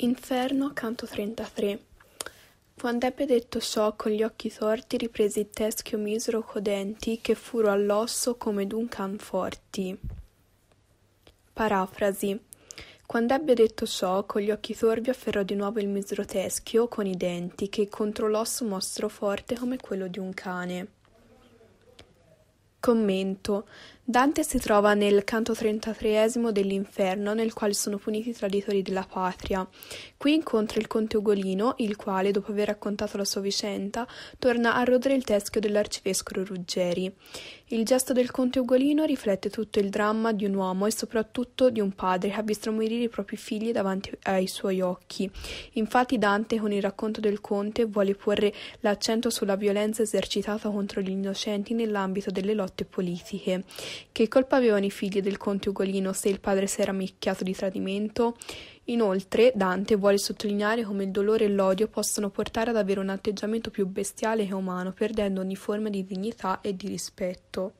Inferno, canto 33 Quando ebbe detto ciò, con gli occhi torti riprese il teschio misero co denti, che furo all'osso come d'un can forti. Parafrasi Quando ebbe detto ciò, con gli occhi torvi afferrò di nuovo il misero teschio con i denti, che contro l'osso mostrò forte come quello di un cane. Commento. Dante si trova nel canto trentatreesimo dell'Inferno, nel quale sono puniti i traditori della patria. Qui incontra il conte Ugolino, il quale, dopo aver raccontato la sua vicenda, torna a rodere il teschio dell'arcivescovo Ruggeri. Il gesto del conte Ugolino riflette tutto il dramma di un uomo e soprattutto di un padre che ha visto morire i propri figli davanti ai suoi occhi. Infatti Dante, con il racconto del conte, vuole porre l'accento sulla violenza esercitata contro gli innocenti nell'ambito delle lotte lotte politiche. Che colpa avevano i figli del conte Ugolino se il padre si era macchiato di tradimento? Inoltre, Dante vuole sottolineare come il dolore e l'odio possono portare ad avere un atteggiamento più bestiale che umano, perdendo ogni forma di dignità e di rispetto.